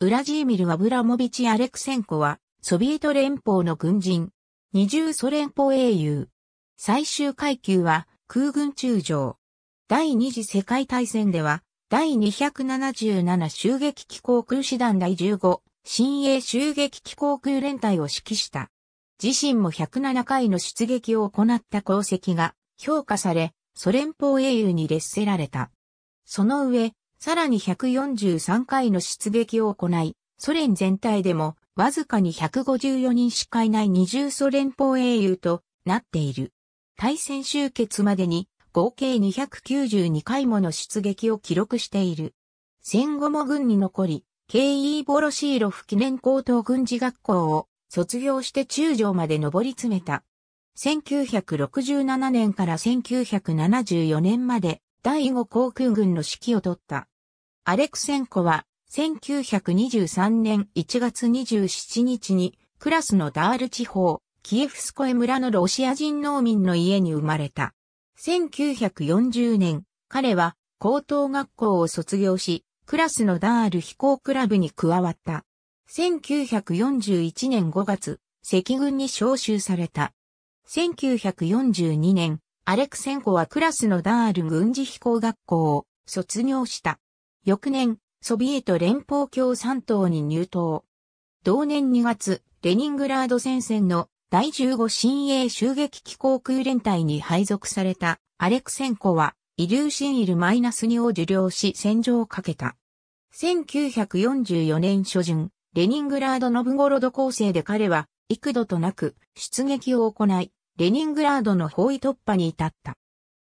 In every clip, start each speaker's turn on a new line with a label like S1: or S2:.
S1: ウラジーミル・アブラモビチ・アレクセンコは、ソビエト連邦の軍人、二重ソ連邦英雄。最終階級は、空軍中将。第二次世界大戦では、第277襲撃機航空師団第15、新鋭襲撃機航空連隊を指揮した。自身も107回の出撃を行った功績が評価され、ソ連邦英雄に列せられた。その上、さらに143回の出撃を行い、ソ連全体でもわずかに154人しかいない二重ソ連邦英雄となっている。対戦終結までに合計292回もの出撃を記録している。戦後も軍に残り、K.E. ボロシーロフ記念高等軍事学校を卒業して中将まで上り詰めた。1967年から1974年まで第5航空軍の指揮を取った。アレクセンコは、1923年1月27日に、クラスのダール地方、キエフスコエ村のロシア人農民の家に生まれた。1940年、彼は高等学校を卒業し、クラスのダール飛行クラブに加わった。1941年5月、赤軍に召集された。1942年、アレクセンコはクラスのダール軍事飛行学校を卒業した。翌年、ソビエト連邦共産党に入党。同年2月、レニングラード戦線の第15新鋭襲撃機航空連隊に配属されたアレクセンコはイリューシンイルマイナス2を受領し戦場をかけた。1944年初旬、レニングラードノブゴロド構成で彼は幾度となく出撃を行い、レニングラードの包囲突破に至った。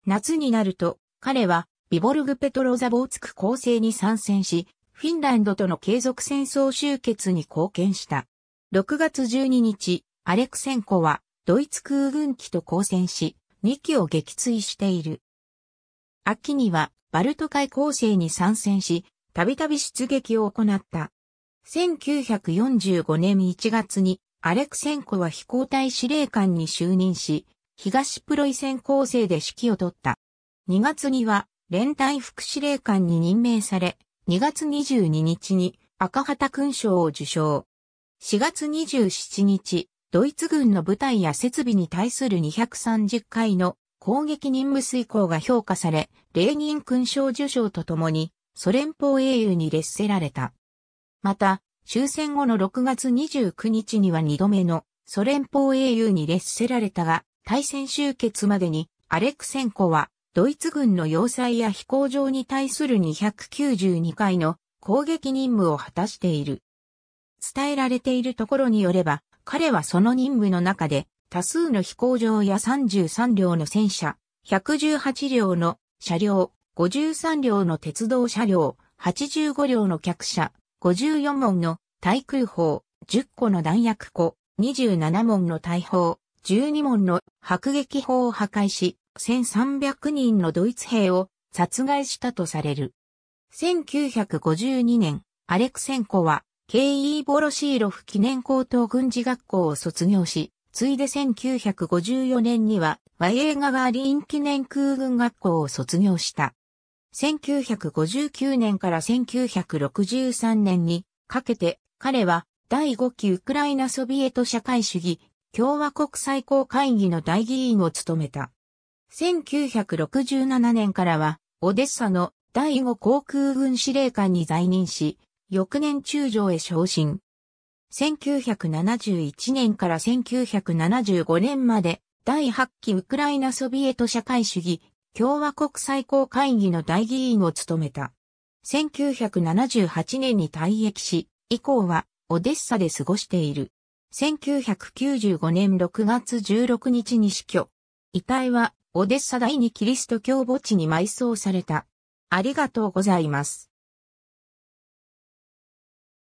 S1: 夏になると、彼は、ビボルグ・ペトロザ・ボーツク構成に参戦し、フィンランドとの継続戦争終結に貢献した。6月12日、アレクセンコは、ドイツ空軍機と交戦し、2機を撃墜している。秋には、バルト海構成に参戦し、たびたび出撃を行った。1945年1月にアレクセンコは飛行隊司令官に就任し、東プロイセン構成で指揮を取った。2月には連隊副司令官に任命され、2月22日に赤旗勲章を受章。4月27日、ドイツ軍の部隊や設備に対する230回の攻撃任務遂行が評価され、レーニン勲章受章とともに、ソ連邦英雄に列せられた。また、終戦後の6月29日には2度目のソ連邦英雄に列せられたが、対戦終結までにアレクセンコはドイツ軍の要塞や飛行場に対する292回の攻撃任務を果たしている。伝えられているところによれば、彼はその任務の中で多数の飛行場や33両の戦車、118両の車両、53両の鉄道車両、85両の客車、54門の対空砲、10個の弾薬庫、27門の大砲、12門の迫撃砲を破壊し、1300人のドイツ兵を殺害したとされる。1952年、アレクセンコは、ケイー・ボロシーロフ記念高等軍事学校を卒業し、ついで1954年には、和英リン記念空軍学校を卒業した。1959年から1963年にかけて彼は第5期ウクライナソビエト社会主義共和国最高会議の代議員を務めた。1967年からはオデッサの第5航空軍司令官に在任し、翌年中将へ昇進。1971年から1975年まで第8期ウクライナソビエト社会主義共和国最高会議の大議員を務めた。1978年に退役し、以降はオデッサで過ごしている。1995年6月16日に死去。遺体はオデッサ第二キリスト教墓地に埋葬された。ありがとうございます。